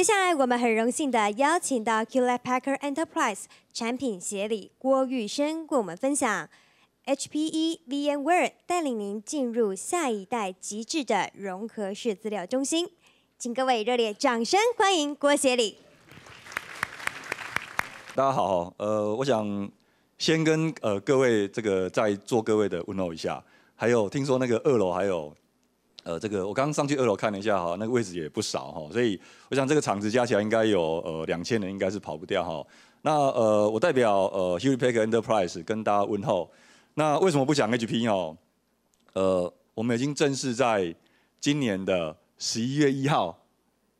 接下来，我们很荣幸的邀请到 h e l e t p a c k e r Enterprise 产品协理郭玉生，为我们分享 HPE VMware 带领您进入下一代极致的融合式资料中心，请各位热烈掌声欢迎郭协理。大家好，呃，我想先跟呃各位这个在座各位的问候一下，还有听说那个二楼还有。呃，这个我刚刚上去二楼看了一下哈，那个位置也不少哈，所以我想这个场子加起来应该有呃两千人，应该是跑不掉哈。那呃，我代表呃 Hewlett p a c k Enterprise 跟大家问候。那为什么不讲 HP 哦？呃，我们已经正式在今年的十一月一号，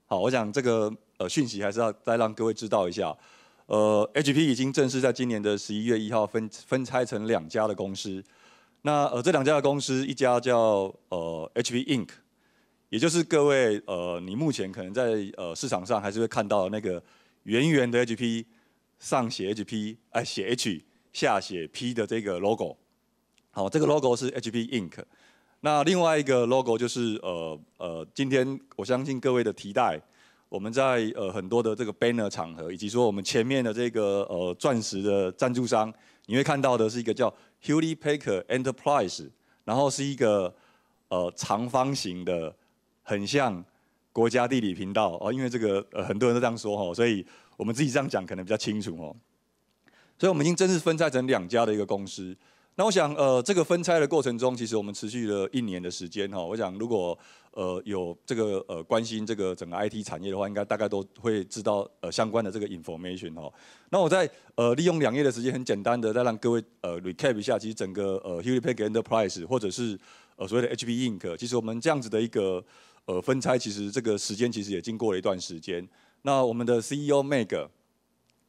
好，我想这个呃讯息还是要再让各位知道一下。呃，HP 已经正式在今年的十一月一号分分拆成两家的公司。那呃，这两家的公司，一家叫呃 HP Inc，也就是各位呃，你目前可能在呃市场上还是会看到那个圆圆的 HP，上写 HP，哎写 H，下写 P 的这个 logo。好，这个 logo 是 HP Inc。那另外一个 logo 就是呃呃，今天我相信各位的提袋，我们在呃很多的这个 banner 场合，以及说我们前面的这个呃钻石的赞助商，你会看到的是一个叫。h w l y p a c k e r Enterprise，然后是一个呃长方形的，很像国家地理频道哦，因为这个呃很多人都这样说哈，所以我们自己这样讲可能比较清楚哦，所以我们已经正式分拆成两家的一个公司。那我想，呃，这个分拆的过程中，其实我们持续了一年的时间哈。我想，如果呃有这个呃关心这个整个 IT 产业的话，应该大概都会知道呃相关的这个 information 哈。那我在呃利用两页的时间，很简单的再让各位呃 recap 一下，其实整个呃 Hewlett Packard Enterprise 或者是呃所谓的 HP Inc，其实我们这样子的一个呃分拆，其实这个时间其实也经过了一段时间。那我们的 CEO Meg。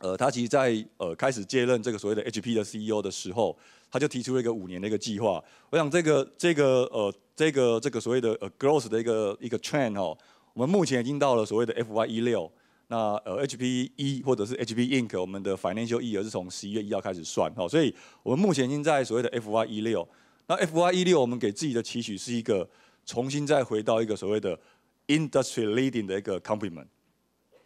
呃，他其实，在呃开始接任这个所谓的 HP 的 CEO 的时候，他就提出了一个五年的一个计划。我想，这个这个呃，这个这个所谓的呃 growth 的一个一个 trend 哦，我们目前已经到了所谓的 FY 一六。那呃，HP 一或者是 HP Inc. 我们的 financial year 是从十一月一号开始算哦，所以我们目前已经在所谓的 FY 一六。那 FY 一六我们给自己的期许是一个重新再回到一个所谓的 industry leading 的一个 c o m p l e m e n t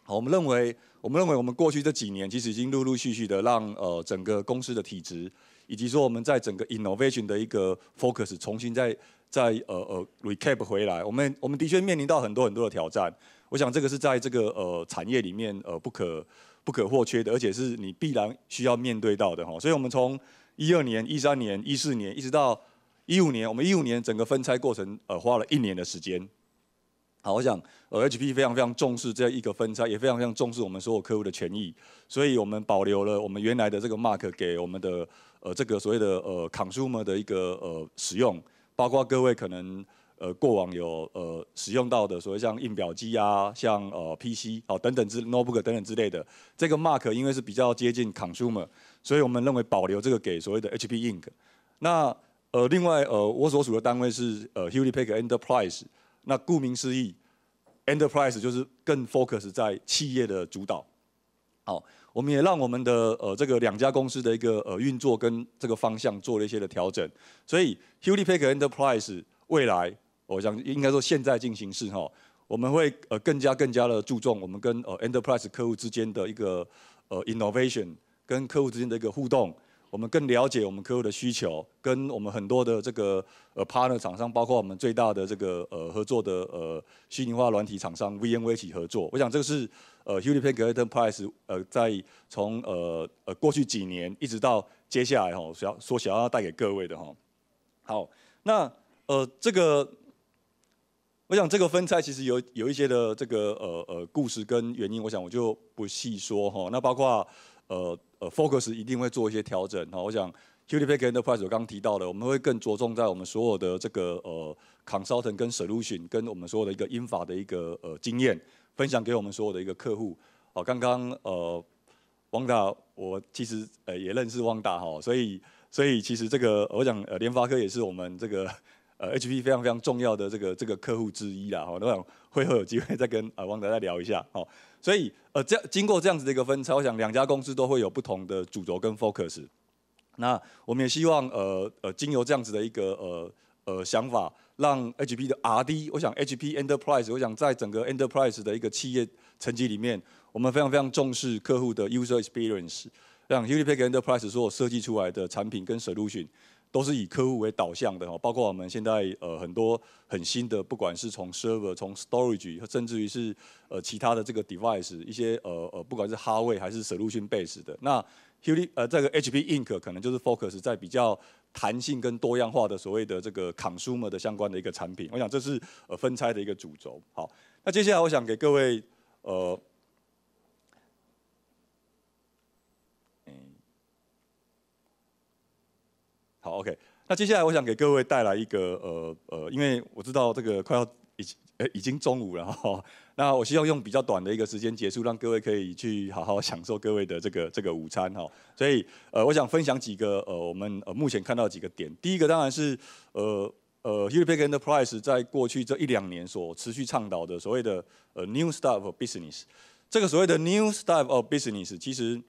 好，我们认为，我们认为，我们过去这几年其实已经陆陆续续的让呃整个公司的体质，以及说我们在整个 innovation 的一个 focus 重新在在呃呃 recap 回来。我们我们的确面临到很多很多的挑战。我想这个是在这个呃产业里面呃不可不可或缺的，而且是你必然需要面对到的哈。所以，我们从一二年、一三年、一四年，一直到一五年，我们一五年整个分拆过程呃花了一年的时间。好，我想，呃，HP 非常非常重视这一个分拆，也非常非常重视我们所有客户的权益，所以我们保留了我们原来的这个 Mark 给我们的，呃，这个所谓的呃 consumer 的一个呃使用，包括各位可能呃过往有呃使用到的，所谓像印表机呀，像呃 PC 哦等等之 notebook 等等之类的，这个 Mark 因为是比较接近 consumer，所以我们认为保留这个给所谓的 HP i n k 那呃，另外呃，我所属的单位是呃 Hewlett Packard Enterprise。那顾名思义，Enterprise 就是更 focus 在企业的主导。好，我们也让我们的呃这个两家公司的一个呃运作跟这个方向做了一些的调整。所以 h i p a c k Enterprise 未来，我想应该说现在进行式哈，我们会呃更加更加的注重我们跟呃 Enterprise 客户之间的一个呃 innovation 跟客户之间的一个互动。我们更了解我们客户的需求，跟我们很多的这个呃 partner 厂商，包括我们最大的这个呃合作的呃虚拟化软体厂商 VMware 一起合作。我想这个是呃 h u p e p e n t u r e Enterprise 呃在从呃呃过去几年一直到接下来哈，要说想要带给各位的哈。好，那呃这个，我想这个分拆其实有有一些的这个呃呃故事跟原因，我想我就不细说哈。那包括呃。呃，focus 一定会做一些调整，哈，我想，QTP Enterprise 我刚提到的，我们会更着重在我们所有的这个呃 c o n s u l t a n t 跟 solution 跟我们所有的一个英法的一个呃经验分享给我们所有的一个客户，好，刚刚呃，旺达，我其实呃也认识旺达哈，所以所以其实这个我想呃，联发科也是我们这个 呃 HP 非常非常重要的这个这个客户之一啦，好，我想会后有机会再跟呃旺达再聊一下，哦。所以，呃，这经过这样子的一个分拆，我想两家公司都会有不同的主轴跟 focus。那我们也希望，呃呃，经由这样子的一个呃呃想法，让 HP 的 RD，我想 HP Enterprise，我想在整个 Enterprise 的一个企业层级里面，我们非常非常重视客户的 user experience，让 Unipac Enterprise 所设计出来的产品跟 solution。都是以客户为导向的哈，包括我们现在呃很多很新的，不管是从 server 从 storage，甚至于是呃其他的这个 device，一些呃呃不管是 hardware 还是 solution base 的，那 hu 呃这个 HP ink 可能就是 focus 在比较弹性跟多样化的所谓的这个 consumer 的相关的一个产品，我想这是呃分拆的一个主轴。好，那接下来我想给各位呃。好，OK。那接下来我想给各位带来一个呃呃，因为我知道这个快要已经呃已经中午了哈。那我希望用比较短的一个时间结束，让各位可以去好好享受各位的这个这个午餐哈。所以呃，我想分享几个呃我们呃目前看到几个点。第一个当然是呃呃，European Enterprise 在过去这一两年所持续倡导的所谓的呃 New Style Business。这个所谓的 New Style Business 其实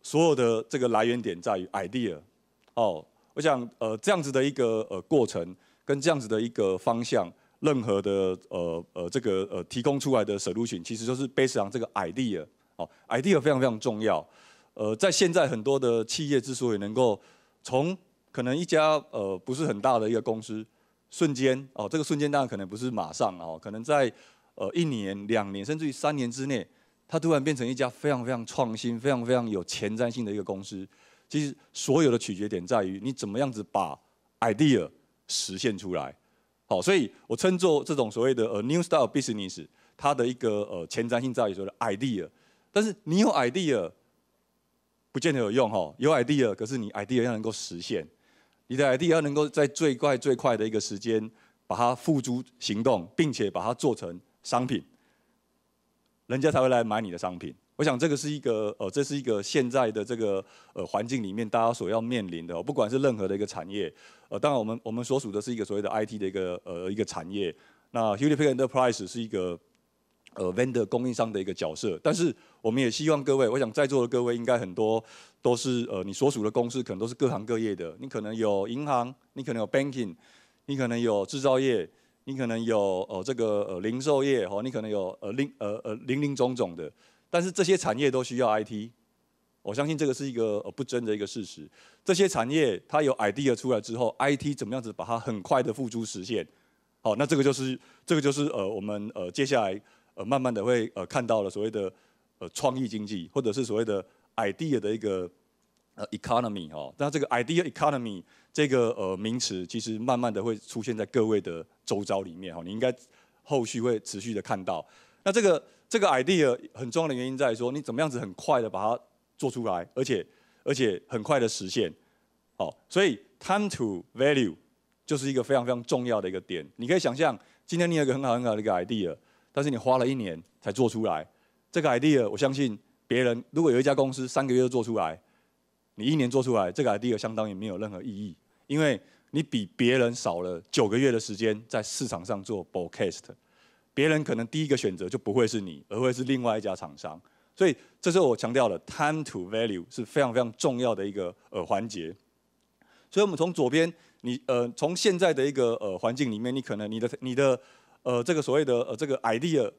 所有的这个来源点在于 idea。哦，我想，呃，这样子的一个呃过程，跟这样子的一个方向，任何的呃呃这个呃提供出来的 solution，其实就是 on 这个 idea。哦，idea 非常非常重要。呃，在现在很多的企业之所以能够从可能一家呃不是很大的一个公司，瞬间哦，这个瞬间当然可能不是马上哦，可能在呃一年、两年，甚至于三年之内，它突然变成一家非常非常创新、非常非常有前瞻性的一个公司。其实所有的取决点在于你怎么样子把 idea 实现出来，好，所以我称作这种所谓的呃 new style business，它的一个呃前瞻性在于说的 idea，但是你有 idea 不见得有用哈，有 idea 可是你 idea 要能够实现，你的 idea 要能够在最快最快的一个时间把它付诸行动，并且把它做成商品，人家才会来买你的商品。我想这个是一个呃，这是一个现在的这个呃环境里面大家所要面临的，不管是任何的一个产业。呃，当然我们我们所属的是一个所谓的 IT 的一个呃一个产业。那 h u n i p i e k Enterprise 是一个呃 vendor 供应商的一个角色，但是我们也希望各位，我想在座的各位应该很多都是呃你所属的公司可能都是各行各业的，你可能有银行，你可能有 banking，你可能有制造业，你可能有呃这个呃零售业哦，你可能有呃零呃呃零零种种的。但是这些产业都需要 IT，我相信这个是一个不争的一个事实。这些产业它有 idea 出来之后，IT 怎么样子把它很快的付诸实现？好，那这个就是这个就是呃我们呃接下来呃慢慢的会呃看到了所谓的呃创意经济或者是所谓的 idea 的一个呃 economy 哦。那这个 idea economy 这个呃名词其实慢慢的会出现在各位的周遭里面哦，你应该后续会持续的看到。那这个。这个 idea 很重要的原因在于说，你怎么样子很快的把它做出来，而且而且很快的实现，好，所以 time to value 就是一个非常非常重要的一个点。你可以想象，今天你有一个很好很好的一个 idea，但是你花了一年才做出来，这个 idea 我相信别人如果有一家公司三个月就做出来，你一年做出来，这个 idea 相当于没有任何意义，因为你比别人少了九个月的时间在市场上做 broadcast。别人可能第一个选择就不会是你，而会是另外一家厂商。所以，这是我强调了，time to value 是非常非常重要的一个呃环节。所以，我们从左边，你呃，从现在的一个呃环境里面，你可能你的你的呃这个所谓的呃这个 idea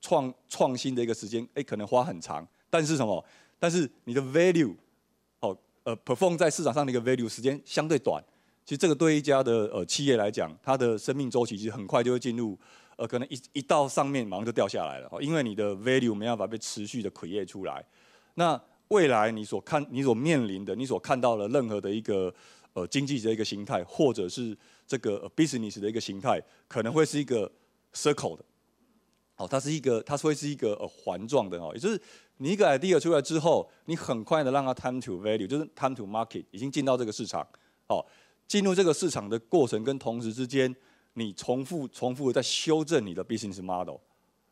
创创新的一个时间，哎，可能花很长，但是什么？但是你的 value 哦呃 perform 在市场上的一个 value 时间相对短。其实，这个对一家的呃企业来讲，它的生命周期其实很快就会进入。呃，可能一一到上面，马上就掉下来了哦，因为你的 value 没办法被持续的萃液出来。那未来你所看、你所面临的、你所看到的任何的一个呃经济的一个形态，或者是这个 business 的一个形态，可能会是一个 circle 的哦，它是一个，它会是一个环状的哦，也就是你一个 idea 出来之后，你很快的让它 time to value，就是 time to market，已经进到这个市场哦，进入这个市场的过程跟同时之间。你重复、重复的在修正你的 business model，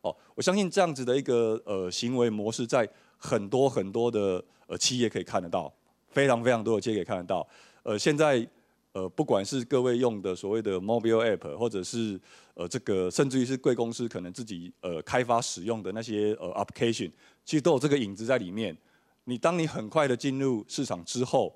哦，我相信这样子的一个呃行为模式，在很多很多的呃企业可以看得到，非常非常多的企业可以看得到。呃，现在呃，不管是各位用的所谓的 mobile app，或者是呃这个，甚至于是贵公司可能自己呃开发使用的那些呃 application，其实都有这个影子在里面。你当你很快的进入市场之后，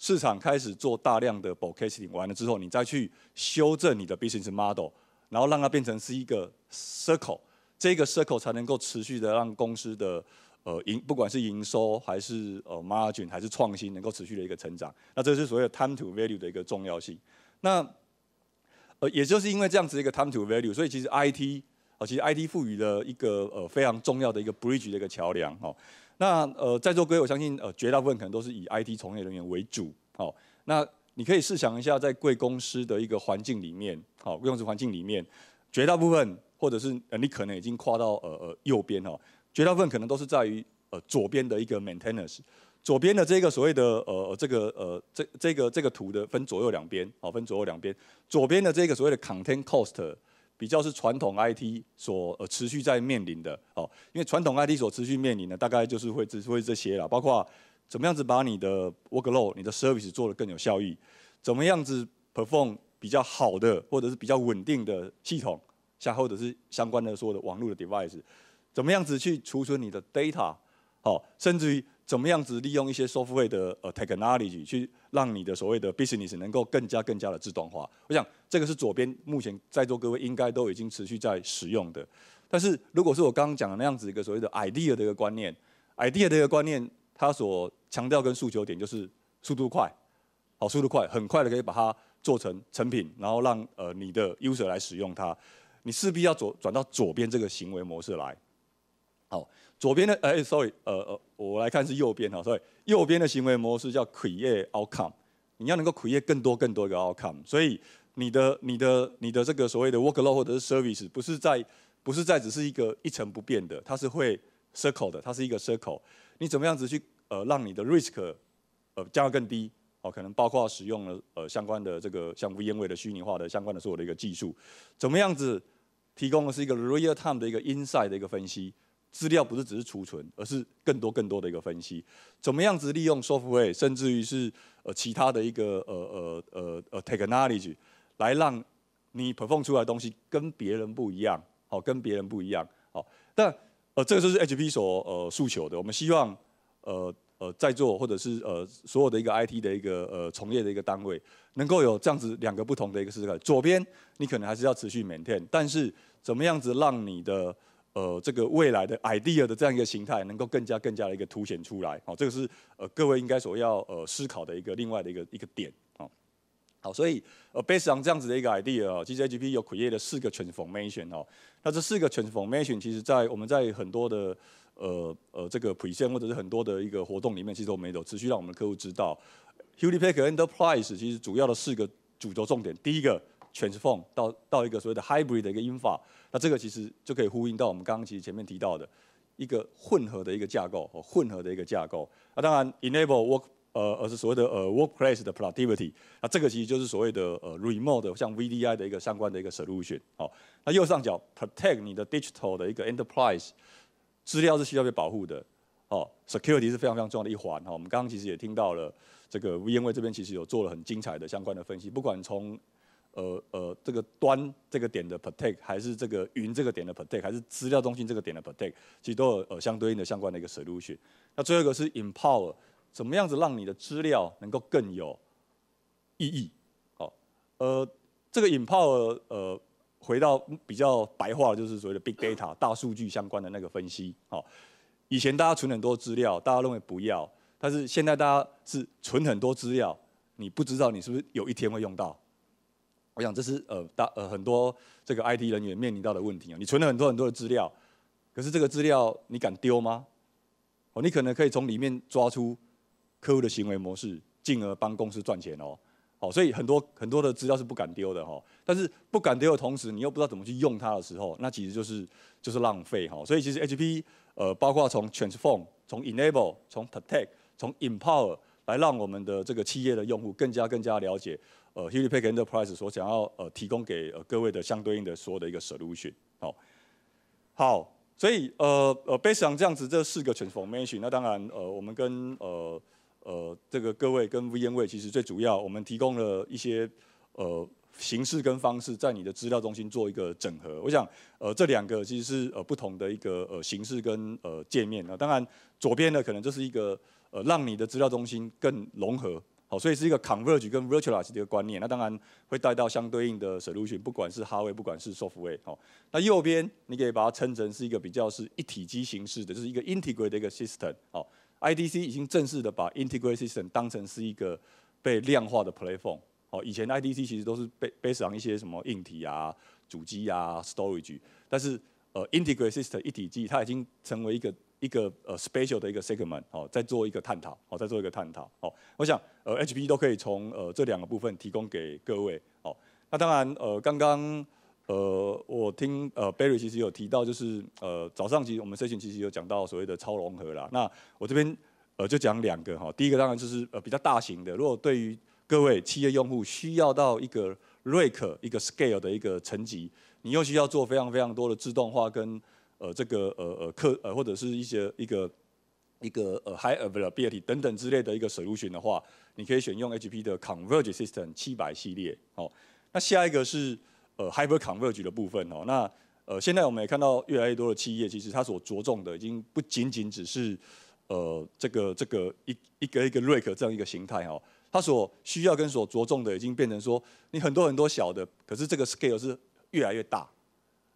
市场开始做大量的 bocasting，完了之后你再去修正你的 business model，然后让它变成是一个 circle，这个 circle 才能够持续的让公司的呃营不管是营收还是呃 margin 还是创新能够持续的一个成长，那这是所谓 time to value 的一个重要性。那呃也就是因为这样子一个 time to value，所以其实 IT 啊其实 IT 赋予了一个呃非常重要的一个 bridge 的一个桥梁哦。那呃，在座各位，我相信呃，绝大部分可能都是以 IT 从业人员为主，好，那你可以试想一下，在贵公司的一个环境里面，好，公司环境里面，绝大部分或者是呃，你可能已经跨到呃呃右边哦，绝大部分可能都是在于呃左边的一个 maintenance，左边的这个所谓的呃这个呃这这个这个图的分左右两边，好，分左右两边，左边的这个所谓的 content cost。比较是传统 IT 所持续在面临的哦，因为传统 IT 所持续面临的大概就是会是会这些了，包括怎么样子把你的 workload、你的 service 做得更有效益，怎么样子 perform 比较好的或者是比较稳定的系统，像或者是相关的说的网络的 device，怎么样子去储存你的 data，好，甚至于。怎么样子利用一些 software 的呃 technology 去让你的所谓的 business 能够更加更加的自动化？我想这个是左边目前在座各位应该都已经持续在使用的。但是如果是我刚刚讲的那样子一个所谓的 idea 的一个观念，idea 的一个观念，它所强调跟诉求点就是速度快，好速度快，很快的可以把它做成成品，然后让呃你的 user 来使用它，你势必要左转到左边这个行为模式来。好，左边的，哎，sorry，呃呃，我来看是右边哈，所以右边的行为模式叫 create outcome，你要能够 create 更多更多一个 outcome，所以你的你的你的这个所谓的 workload 或者是 service 不是在不是在只是一个一成不变的，它是会 circle 的，它是一个 circle，你怎么样子去呃让你的 risk 呃降到更低，哦，可能包括使用了呃相关的这个像 VMware 的虚拟化的相关的所有的一个技术，怎么样子提供的是一个 real time 的一个 inside 的一个分析。资料不是只是储存，而是更多更多的一个分析，怎么样子利用 software，甚至于是呃其他的一个呃呃呃呃 technology，来让你 perform 出来的东西跟别人不一样，好，跟别人不一样，好，但呃这个就是 HP 所呃诉求的，我们希望呃呃在座或者是呃所有的一个 IT 的一个呃从业的一个单位，能够有这样子两个不同的一个视角，左边你可能还是要持续 maintain，但是怎么样子让你的呃，这个未来的 idea 的这样一个形态能够更加更加的一个凸显出来哦，这个是呃各位应该所要呃思考的一个另外的一个一个点哦。好，所以呃，based on 这样子的一个 i d e a g g p 有 c r e a t e 了四个 transformation 哦。那这四个 transformation 其实在我们在很多的呃呃这个 pre t 或者是很多的一个活动里面，其实我们有持续让我们的客户知道 h u l i Pack Enterprise 其实主要的四个主轴重点，第一个。全视 p h o 到到一个所谓的 hybrid 的一个音法，那这个其实就可以呼应到我们刚刚其实前面提到的一个混合的一个架构哦，混合的一个架构。那当然 enable work 呃，而是所谓的呃 workplace 的 productivity，那这个其实就是所谓的呃 remote 像 VDI 的一个相关的一个 solution 哦。那右上角 protect 你的 digital 的一个 enterprise 资料是需要被保护的哦，security 是非常非常重要的一环哦。我们刚刚其实也听到了这个 v i n w a y 这边其实有做了很精彩的相关的分析，不管从呃呃，这个端这个点的 protect，还是这个云这个点的 protect，还是资料中心这个点的 protect，其实都有呃相对应的相关的一个 solution。那最后一个是 empower，怎么样子让你的资料能够更有意义？哦，呃，这个 empower，呃，回到比较白话就是所谓的 big data 大数据相关的那个分析。哦，以前大家存很多资料，大家认为不要，但是现在大家是存很多资料，你不知道你是不是有一天会用到。我想，这是呃，大呃很多这个 IT 人员面临到的问题啊。你存了很多很多的资料，可是这个资料你敢丢吗？哦，你可能可以从里面抓出客户的行为模式，进而帮公司赚钱哦。好，所以很多很多的资料是不敢丢的哈。但是不敢丢的同时，你又不知道怎么去用它的时候，那其实就是就是浪费哈。所以其实 HP 呃，包括从 transform、从 enable、从 protect、从 empower 来让我们的这个企业的用户更加更加了解。呃 h e w l e t p a c k Enterprise 所想要呃提供给呃各位的相对应的所有的一个 solution，好，好，所以呃呃，based on 这样子这四个 transformation，那当然呃我们跟呃呃这个各位跟 VMware 其实最主要，我们提供了一些呃形式跟方式，在你的资料中心做一个整合。我想呃这两个其实是呃不同的一个呃形式跟呃界面那当然左边呢可能这是一个呃让你的资料中心更融合。好，所以是一个 converge 跟 v i r t u a l i z e 的一个观念，那当然会带到相对应的 solution，不管是 hardware 不管是 software。好，那右边你可以把它称成是一个比较是一体机形式的，就是一个 integrated 一个 system。好，IDC 已经正式的把 integrated system 当成是一个被量化的 platform。好，以前 IDC 其实都是 base b a s 上一些什么硬体啊、主机啊、storage，但是呃 integrated system 一体机它已经成为一个。一个呃 special 的一个 segment 哦，再做一个探讨哦，再做一个探讨哦。我想呃 h p 都可以从呃这两个部分提供给各位哦。那当然呃，刚刚呃我听呃 Barry 其实有提到，就是呃早上其实我们 session 其实有讲到所谓的超融合啦。那我这边呃就讲两个哈，第一个当然就是呃比较大型的，如果对于各位企业用户需要到一个 r a c 一个 scale 的一个层级，你又需要做非常非常多的自动化跟。呃，这个呃呃，客呃或者是一些一个一个呃，high availability 等等之类的一个 solution 的话，你可以选用 HP 的 converge system 七百系列。哦。那下一个是呃 hyper converge 的部分哦。那呃，现在我们也看到越来越多的企业，其实它所着重的已经不仅仅只是呃这个这个一一个一个 rack 这样一个形态哦，它所需要跟所着重的已经变成说，你很多很多小的，可是这个 scale 是越来越大。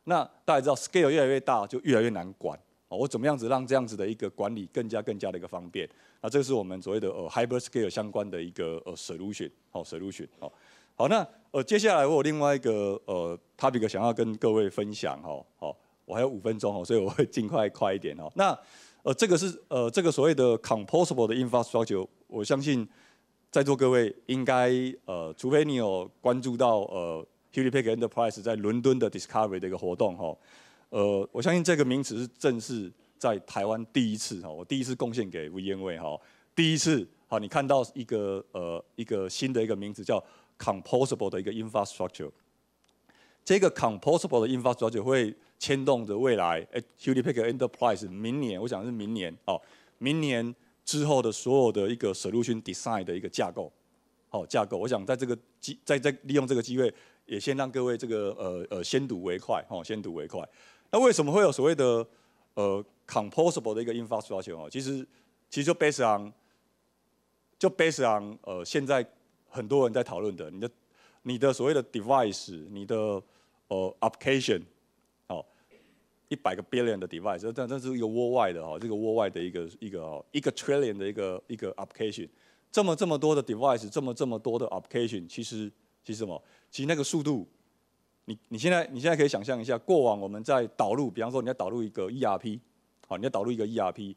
那大家知道，scale 越来越大，就越来越难管。哦，我怎么样子让这样子的一个管理更加更加的一个方便？那这是我们所谓的呃，hybrid scale 相关的一个呃 solution，好 solution，好。好，那呃接下来我有另外一个呃 topic 想要跟各位分享哈。好，我还有五分钟，所以我会尽快快一点哦。那呃这个是呃这个所谓的 composable 的 infrastructure，我相信在座各位应该呃，除非你有关注到呃。h u l i p i g k Enterprise 在伦敦的 Discovery 的一个活动，哈，呃，我相信这个名词是正式在台湾第一次，哈，我第一次贡献给 v 彦伟，哈，第一次，好，你看到一个呃一个新的一个名词叫 Composable 的一个 Infrastructure。这个 Composable 的 Infrastructure 会牵动着未来，哎 p u l i p i g k Enterprise 明年，我想是明年，哦，明年之后的所有的一个 Solution Design 的一个架构，好架构，我想在这个机在在利用这个机会。也先让各位这个呃呃先睹为快哈，先睹为快。那为什么会有所谓的呃 composable 的一个 infrastructure？哦，其实其实就 base d on 就 base d on 呃现在很多人在讨论的，你的你的所谓的 device，你的呃 application，哦，一百个 billion 的 device，但但是一个 worldwide 的哈，这个 worldwide 的一个一个一个 trillion 的一个一个 application，这么这么多的 device，这么这么多的 application，其实。其实什么？其实那个速度，你你现在你现在可以想象一下，过往我们在导入，比方说你要导入一个 ERP，好，你要导入一个 ERP，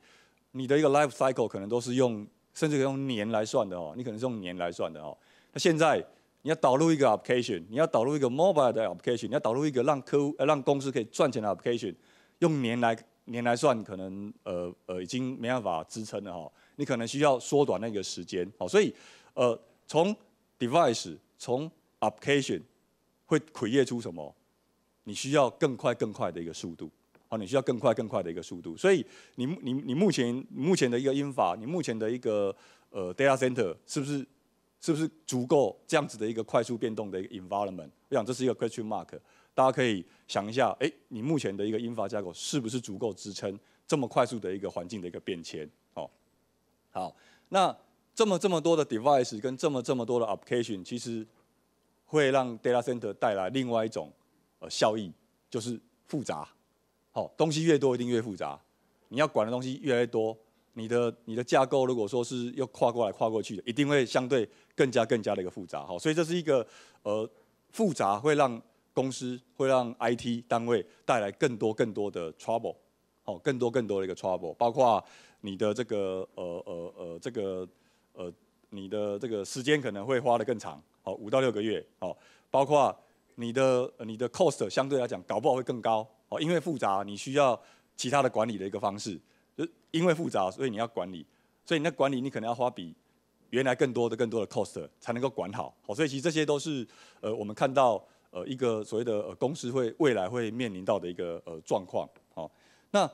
你的一个 life cycle 可能都是用甚至可以用年来算的哦，你可能是用年来算的哦。那现在你要导入一个 application，你要导入一个 mobile 的 application，你要导入一个让客户呃让公司可以赚钱的 application，用年来年来算可能呃呃已经没办法支撑了哈，你可能需要缩短那个时间，好，所以呃从 device 从 Application 会窥越出什么？你需要更快、更快的一个速度，哦，你需要更快、更快的一个速度。所以你、你、你目前目前的一个英法，你目前的一个呃 data center 是不是是不是足够这样子的一个快速变动的一个 environment？我想这是一个 question mark。大家可以想一下，哎，你目前的一个英法架构是不是足够支撑这么快速的一个环境的一个变迁？哦，好，那这么这么多的 device 跟这么这么多的 application，其实。会让 data center 带来另外一种呃效益，就是复杂，好东西越多一定越复杂，你要管的东西越来越多，你的你的架构如果说是要跨过来跨过去的，一定会相对更加更加的一个复杂，好，所以这是一个呃复杂会让公司会让 IT 单位带来更多更多的 trouble，好，更多更多的一个 trouble，包括你的这个呃呃呃这个呃你的这个时间可能会花的更长。哦，五到六个月哦，包括你的你的 cost 相对来讲搞不好会更高哦，因为复杂，你需要其他的管理的一个方式，就因为复杂，所以你要管理，所以你那管理你可能要花比原来更多的更多的 cost 才能够管好，好，所以其实这些都是呃我们看到呃一个所谓的呃公司会未来会面临到的一个呃状况，好，那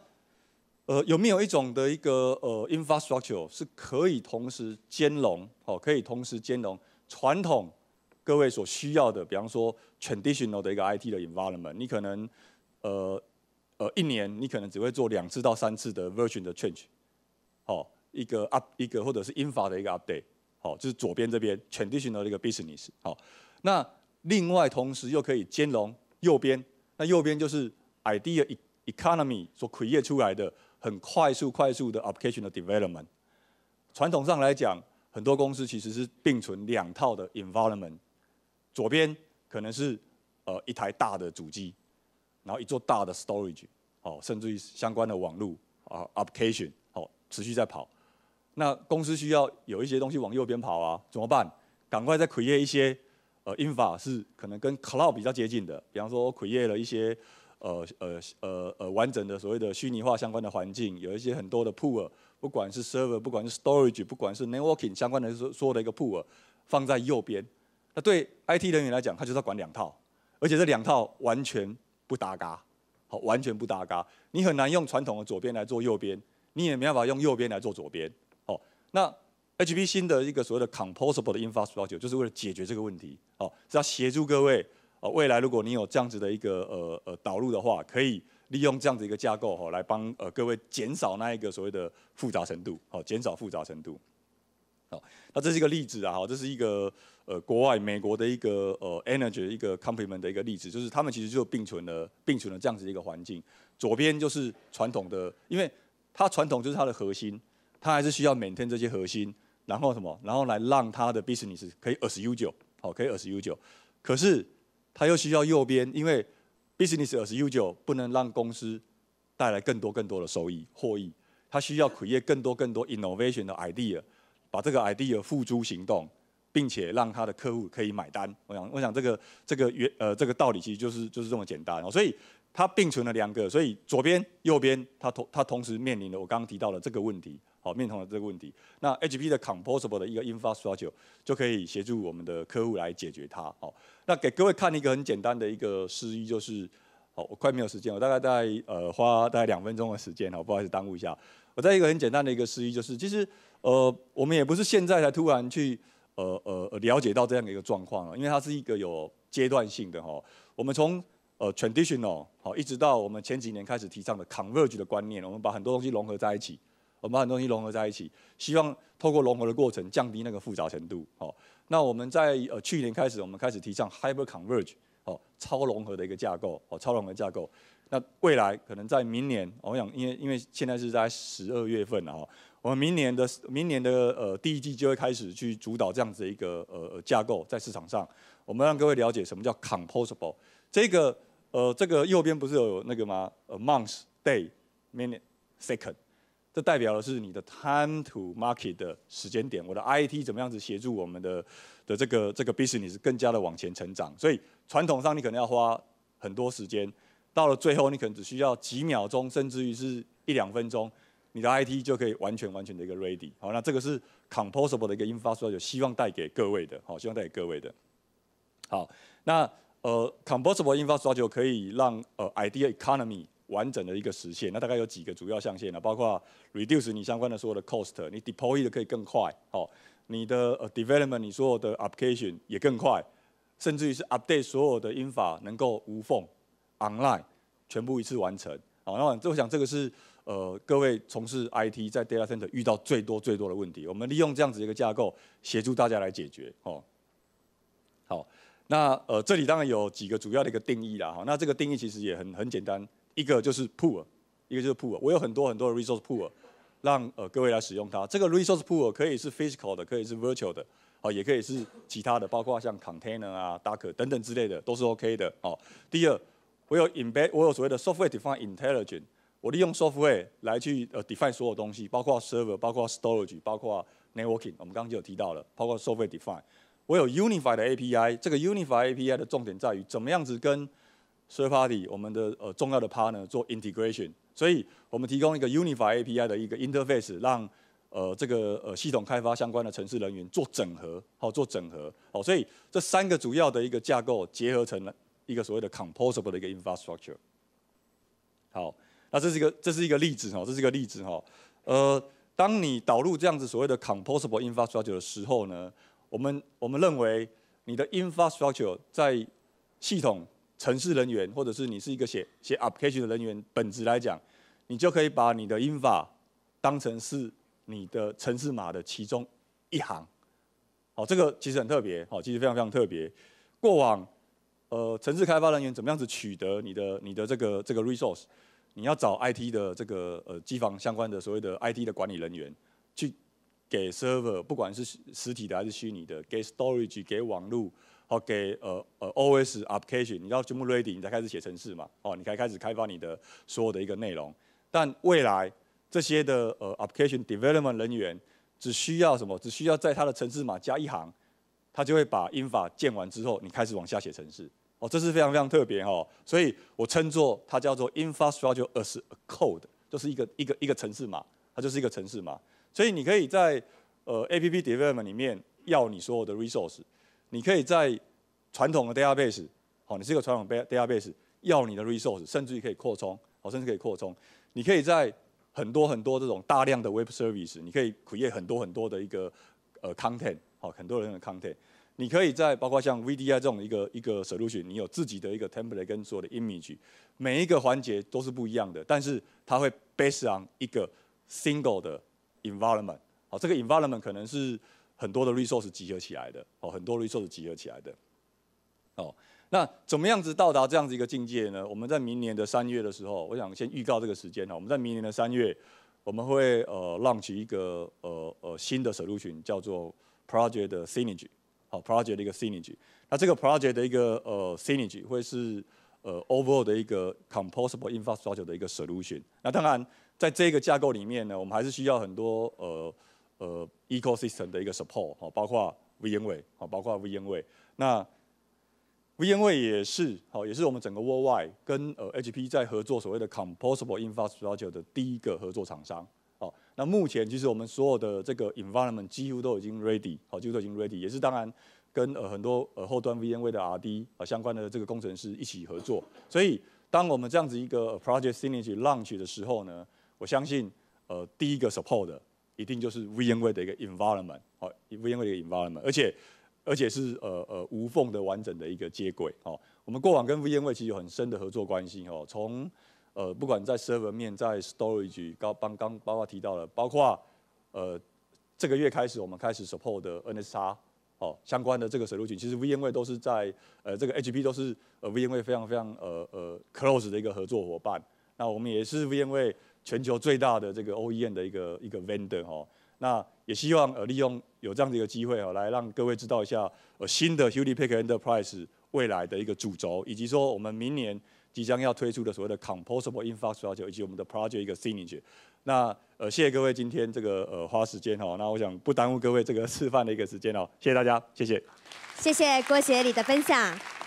呃有没有一种的一个呃 infrastructure 是可以同时兼容哦，可以同时兼容传统。各位所需要的，比方说 traditional 的一个 IT 的 environment，你可能，呃，呃，一年你可能只会做两次到三次的 version 的 change，好，一个 up 一个或者是 infra 的一个 update，好，就是左边这边 traditional 的一个 business，好，那另外同时又可以兼容右边，那右边就是 idea economy 所 create 出来的很快速快速的 application development。传统上来讲，很多公司其实是并存两套的 environment。左边可能是呃一台大的主机，然后一座大的 storage，哦，甚至于相关的网路啊，application，哦，持续在跑。那公司需要有一些东西往右边跑啊，怎么办？赶快再 c r e a t e 一些，呃，infra 是可能跟 cloud 比较接近的，比方说 c r e a t e 了一些，呃呃呃呃完整的所谓的虚拟化相关的环境，有一些很多的 pool，不管是 server，不管是 storage，不管是 networking 相关的所有的一个 pool，放在右边。那对 IT 人员来讲，他就是要管两套，而且这两套完全不搭嘎，好，完全不搭嘎，你很难用传统的左边来做右边，你也没办法用右边来做左边，哦，那 HP 新的一个所谓的 composable 的 infrastructure 就是为了解决这个问题，哦，是要协助各位，哦，未来如果你有这样子的一个呃呃导入的话，可以利用这样子一个架构哦，来帮呃各位减少那一个所谓的复杂程度，好，减少复杂程度。那这是一个例子啊，好，这是一个呃国外美国的一个呃 energy 一个 complement 的一个例子，就是他们其实就并存了并存了这样子的一个环境。左边就是传统的，因为它传统就是它的核心，它还是需要 maintain 这些核心，然后什么，然后来让它的 business 可以 as usual，好，可以 as usual。可是它又需要右边，因为 business as usual 不能让公司带来更多更多的收益获益，它需要 create 更多更多 innovation 的 idea。把这个 idea 付诸行动，并且让他的客户可以买单。我想，我想这个这个原呃这个道理其实就是就是这么简单哦。所以它并存了两个，所以左边右边它同它同时面临了我刚刚提到的这个问题，好，面对了这个问题。那 HP 的 Composable 的一个 Infrastructure 就可以协助我们的客户来解决它。好，那给各位看一个很简单的一个示意，就是好，我快没有时间，我大概在呃花大概两分钟的时间好，不好意思耽误一下。我在一个很简单的一个示意，就是其实。呃，我们也不是现在才突然去，呃呃，了解到这样的一个状况了，因为它是一个有阶段性的哈。我们从呃 traditional 好，一直到我们前几年开始提倡的 converge 的观念，我们把很多东西融合在一起，我们把很多东西融合在一起，希望透过融合的过程降低那个复杂程度。好，那我们在呃去年开始，我们开始提倡 hyper converge 好，超融合的一个架构，哦，超融合架构。那未来可能在明年，我想，因为因为现在是在十二月份啊。我们明年的明年的呃第一季就会开始去主导这样子一个呃架构在市场上，我们让各位了解什么叫 composable。这个呃这个右边不是有那个吗？month day minute second，这代表的是你的 time to market 的时间点。我的 IT 怎么样子协助我们的的这个这个 business 更加的往前成长？所以传统上你可能要花很多时间，到了最后你可能只需要几秒钟，甚至于是一两分钟。你的 IT 就可以完全完全的一个 ready。好，那这个是 composable 的一个 infrastructure，希望带给各位的。好，希望带给各位的。好，那呃，composable infrastructure 可以让呃 idea economy 完整的一个实现。那大概有几个主要象限呢？包括 reduce 你相关的所有的 cost，你 deploy 的可以更快。好，你的 development 你所有的 application 也更快，甚至于是 update 所有的 infrastructure 能够无缝 online，全部一次完成。好，那这我想这个是。呃，各位从事 IT 在 data center 遇到最多最多的问题，我们利用这样子一个架构协助大家来解决哦。好，那呃这里当然有几个主要的一个定义啦，哈，那这个定义其实也很很简单，一个就是 pool，一个就是 pool，我有很多很多的 resource pool，让呃各位来使用它。这个 resource pool 可以是 physical 的，可以是 virtual 的，好，也可以是其他的，包括像 container 啊、Docker 等等之类的都是 OK 的哦。第二，我有 embed，我有所谓的 software defined intelligence。我利用 software 来去呃 define 所有东西，包括 server，包括 storage，包括 networking。我们刚刚就有提到了，包括 software define。我有 unified API，这个 unified API 的重点在于怎么样子跟 third party 我们的呃重要的 partner 做 integration。所以我们提供一个 unified API 的一个 interface，让呃这个呃系统开发相关的城市人员做整合，好做整合，好。所以这三个主要的一个架构结合成了一个所谓的 composable 的一个 infrastructure。好。那这是一个这是一个例子哈，这是一个例子哈。呃，当你导入这样子所谓的 composable infrastructure 的时候呢，我们我们认为你的 infrastructure 在系统、城市人员，或者是你是一个写写 application 的人员本质来讲，你就可以把你的 infrastructure 当成是你的城市码的其中一行。好，这个其实很特别，好，其实非常非常特别。过往呃，城市开发人员怎么样子取得你的你的这个这个 resource？你要找 IT 的这个呃机房相关的所谓的 IT 的管理人员，去给 server，不管是实体的还是虚拟的，给 storage，给网络，好，给呃呃 OS application，你要全部 ready，你才开始写程式嘛，哦，你才开始开发你的所有的一个内容。但未来这些的呃 application development 人员只需要什么？只需要在他的程式码加一行，他就会把 infra 建完之后，你开始往下写程式。哦，这是非常非常特别哈，所以我称作它叫做 Infrastructure as a Code，就是一个一个一个城市码，它就是一个城市码。所以你可以在呃 App Development 里面要你所有的 Resource，你可以在传统的 Database，好，你是一个传统 Database 要你的 Resource，甚至于可以扩充，好，甚至可以扩充。你可以在很多很多这种大量的 Web Service，你可以 create 很多很多的一个呃 Content，好，很多人的 Content。你可以在包括像 VDI 这种一个一个 solution，你有自己的一个 template 跟所有的 image，每一个环节都是不一样的，但是它会 base on 一个 single 的 environment。好，这个 environment 可能是很多的 resource 集合起来的，哦，很多 resource 集合起来的。哦，那怎么样子到达这样子一个境界呢？我们在明年的三月的时候，我想先预告这个时间呢。我们在明年的三月，我们会呃 launch 一个呃呃新的 solution 叫做 Project Synage。好，project 的一个 synergy，那这个 project 的一个呃 synergy，会是呃 overall 的一个 composable infrastructure 的一个 solution。那当然，在这个架构里面呢，我们还是需要很多呃呃 ecosystem 的一个 support，好，包括 VMware，好，包括 VMware。那 VMware 也是好，也是我们整个 World Wide 跟呃 HP 在合作所谓的 composable infrastructure 的第一个合作厂商。好，那目前其实我们所有的这个 environment 几乎都已经 ready，好，几乎都已经 ready，也是当然跟呃很多呃后端 V N V 的 R D 啊相关的这个工程师一起合作。所以当我们这样子一个 project synergy launch 的时候呢，我相信呃第一个 support 一定就是 V N V 的一个 environment，好，V N V 的一 environment，而且而且是呃呃无缝的完整的一个接轨。好，我们过往跟 V N V 其实有很深的合作关系哦，从呃，不管在 Server 面，在 Storage 刚刚包括提到了，包括呃这个月开始我们开始 support 的 NSX 哦相关的这个 solution，其实 VMware 都是在呃这个 HP 都是呃 VMware 非常非常呃呃 close 的一个合作伙伴，那我们也是 VMware 全球最大的这个 OEM 的一个一个 vendor 哈，那也希望呃利用有这样的一个机会哦，来让各位知道一下呃新的 h u p e p i c k Enterprise 未来的一个主轴，以及说我们明年。即将要推出的所谓的 composable infra s t t r u u c r e 以及我们的 project 一个 signage，那呃谢谢各位今天这个呃花时间哈，那我想不耽误各位这个吃 饭的一个时间哦，谢谢大家，谢谢，谢谢郭协理的分享。